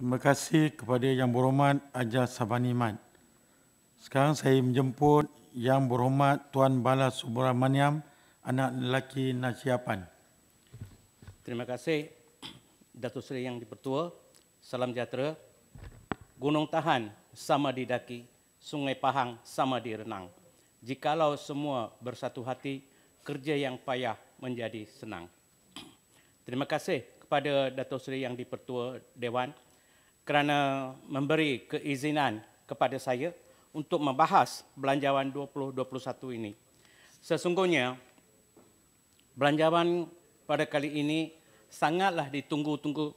Terima kasih kepada Yang Berhormat Aja Sabani Mat. Sekarang saya menjemput Yang Berhormat Tuan Bala Subramaniam, anak lelaki Nasyapan. Terima kasih Datuk Seri Yang Dipertua. Salam sejahtera. Gunung Tahan sama didaki, Sungai Pahang sama direnang. Jikalau semua bersatu hati, kerja yang payah menjadi senang. Terima kasih kepada Datuk Seri Yang Dipertua Dewan kerana memberi keizinan kepada saya untuk membahas belanjawan 2021 ini. Sesungguhnya, belanjawan pada kali ini sangatlah ditunggu-tunggu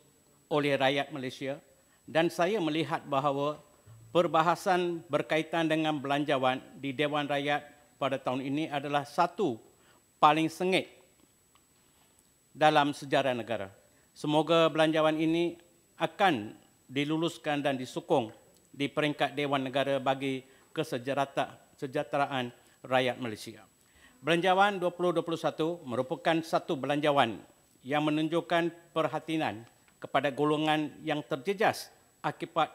oleh rakyat Malaysia dan saya melihat bahawa perbahasan berkaitan dengan belanjawan di Dewan Rakyat pada tahun ini adalah satu paling sengit dalam sejarah negara. Semoga belanjawan ini akan diluluskan dan disokong di peringkat Dewan Negara bagi kesejahteraan rakyat Malaysia. Belanjawan 2021 merupakan satu belanjawan yang menunjukkan perhatian kepada golongan yang terjejas akibat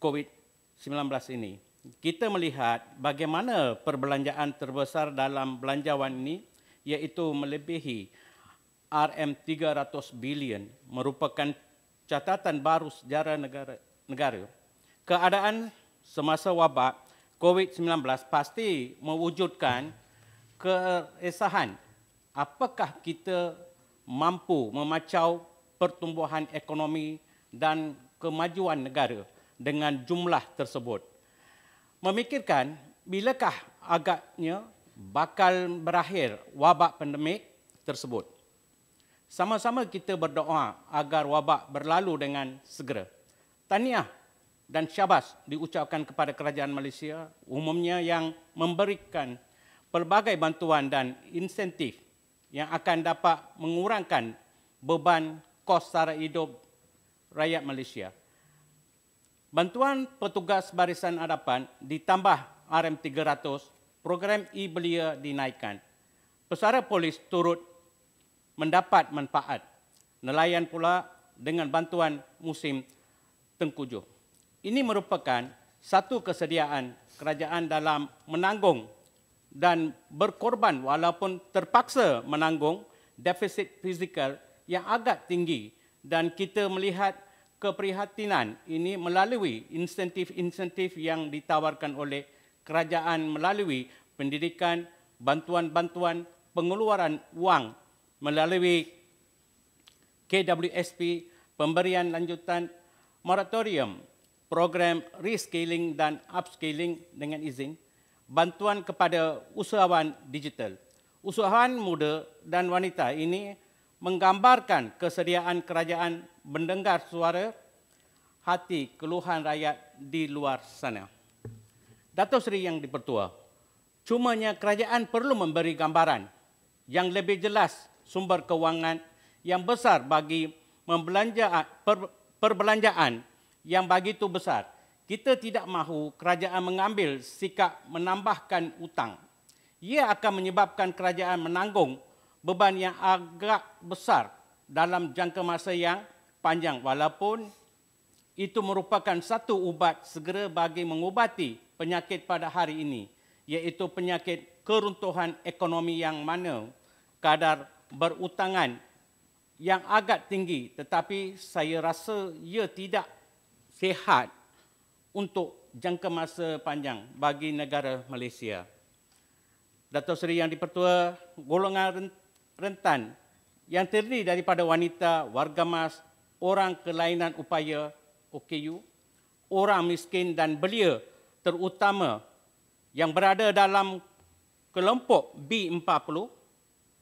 COVID-19 ini. Kita melihat bagaimana perbelanjaan terbesar dalam belanjawan ini iaitu melebihi RM300 bilion merupakan catatan baru sejarah negara, negara keadaan semasa wabak COVID-19 pasti mewujudkan keresahan apakah kita mampu memacau pertumbuhan ekonomi dan kemajuan negara dengan jumlah tersebut. Memikirkan bilakah agaknya bakal berakhir wabak pandemik tersebut. Sama-sama kita berdoa agar wabak berlalu dengan segera. Tahniah dan syabas diucapkan kepada kerajaan Malaysia umumnya yang memberikan pelbagai bantuan dan insentif yang akan dapat mengurangkan beban kos sara hidup rakyat Malaysia. Bantuan petugas barisan hadapan ditambah RM300, program e-belia dinaikkan. Pesara polis turut mendapat manfaat. Nelayan pula dengan bantuan musim tengkujuh. Ini merupakan satu kesediaan kerajaan dalam menanggung dan berkorban walaupun terpaksa menanggung defisit fizikal yang agak tinggi dan kita melihat keprihatinan ini melalui insentif-insentif yang ditawarkan oleh kerajaan melalui pendidikan, bantuan-bantuan pengeluaran wang melalui KWSP pemberian lanjutan moratorium program reskilling dan upskilling dengan izin bantuan kepada usahawan digital. Usahawan muda dan wanita ini menggambarkan kesediaan kerajaan mendengar suara hati keluhan rakyat di luar sana. Dato' Seri Yang Dipertua, cumanya kerajaan perlu memberi gambaran yang lebih jelas sumber kewangan yang besar bagi membelanja ah, per, perbelanjaan yang begitu besar. Kita tidak mahu kerajaan mengambil sikap menambahkan utang Ia akan menyebabkan kerajaan menanggung beban yang agak besar dalam jangka masa yang panjang walaupun itu merupakan satu ubat segera bagi mengubati penyakit pada hari ini iaitu penyakit keruntuhan ekonomi yang mana kadar berutangan yang agak tinggi tetapi saya rasa ia tidak sehat untuk jangka masa panjang bagi negara Malaysia. Datuk Seri Yang Dipertua, golongan rentan yang terdiri daripada wanita, warga mas, orang kelainan upaya OKU, orang miskin dan belia terutama yang berada dalam kelompok B40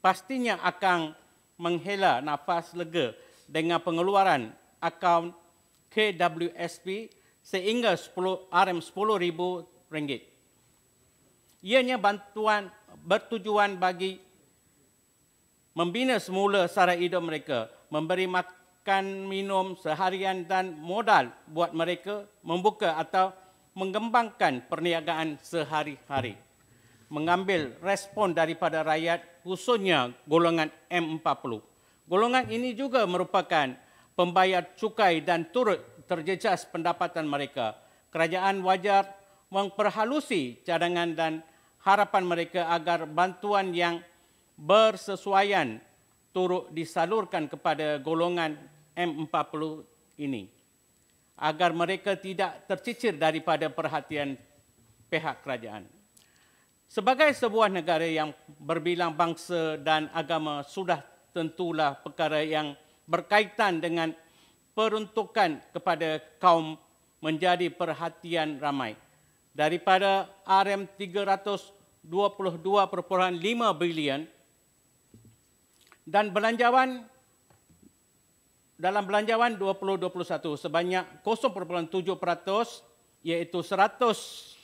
pastinya akan menghela nafas lega dengan pengeluaran akaun KWSP sehingga RM10,000. Ianya bantuan bertujuan bagi membina semula sara hidup mereka, memberi makan minum seharian dan modal buat mereka membuka atau mengembangkan perniagaan sehari-hari mengambil respon daripada rakyat khususnya golongan M40. Golongan ini juga merupakan pembayar cukai dan turut terjejas pendapatan mereka. Kerajaan wajar memperhalusi cadangan dan harapan mereka agar bantuan yang bersesuaian turut disalurkan kepada golongan M40 ini agar mereka tidak tercicir daripada perhatian pihak kerajaan. Sebagai sebuah negara yang berbilang bangsa dan agama sudah tentulah perkara yang berkaitan dengan peruntukan kepada kaum menjadi perhatian ramai. Daripada RM322.5 bilion dan belanjawan dalam belanjawan 2021 sebanyak 0.7% iaitu 100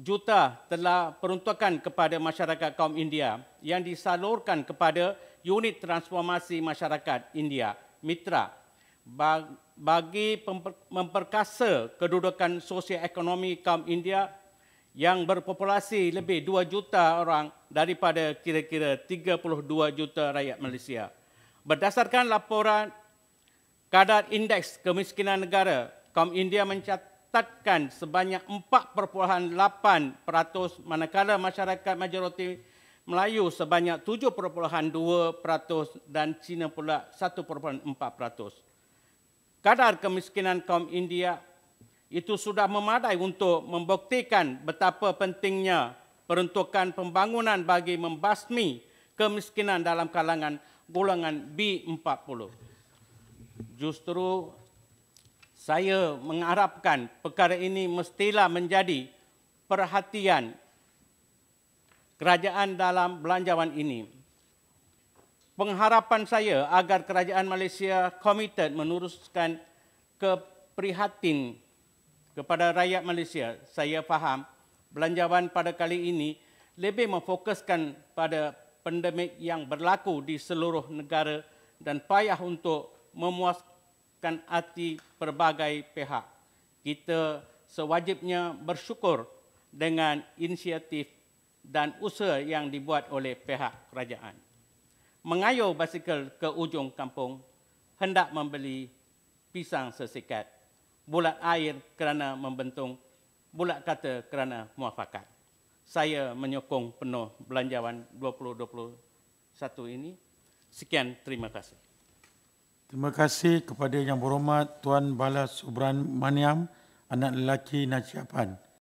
juta telah peruntukan kepada masyarakat kaum India yang disalurkan kepada unit transformasi masyarakat India, Mitra, bagi memperkasa kedudukan sosioekonomi kaum India yang berpopulasi lebih 2 juta orang daripada kira-kira 32 juta rakyat Malaysia. Berdasarkan laporan kadar indeks kemiskinan negara, kaum India mencatat ketatkan sebanyak 4.8% manakala masyarakat majoriti Melayu sebanyak 7.2% dan Cina pula 1.4%. Kadar kemiskinan kaum India itu sudah memadai untuk membuktikan betapa pentingnya peruntukan pembangunan bagi membasmi kemiskinan dalam kalangan golongan B40. Justru saya mengharapkan perkara ini mestilah menjadi perhatian kerajaan dalam belanjawan ini. Pengharapan saya agar kerajaan Malaysia komited meneruskan keprihatin kepada rakyat Malaysia, saya faham belanjawan pada kali ini lebih memfokuskan pada pandemik yang berlaku di seluruh negara dan payah untuk memuaskan menyejukkan hati pelbagai pihak. Kita sewajibnya bersyukur dengan inisiatif dan usaha yang dibuat oleh pihak kerajaan. Mengayuh basikal ke ujung kampung, hendak membeli pisang sesikat, bulat air kerana membentung, bulat kata kerana muafakat. Saya menyokong penuh belanjawan 2021 ini. Sekian, terima kasih. Terima kasih kepada Yang Berhormat Tuan Balas Subran Maniam, anak lelaki Najib Apan.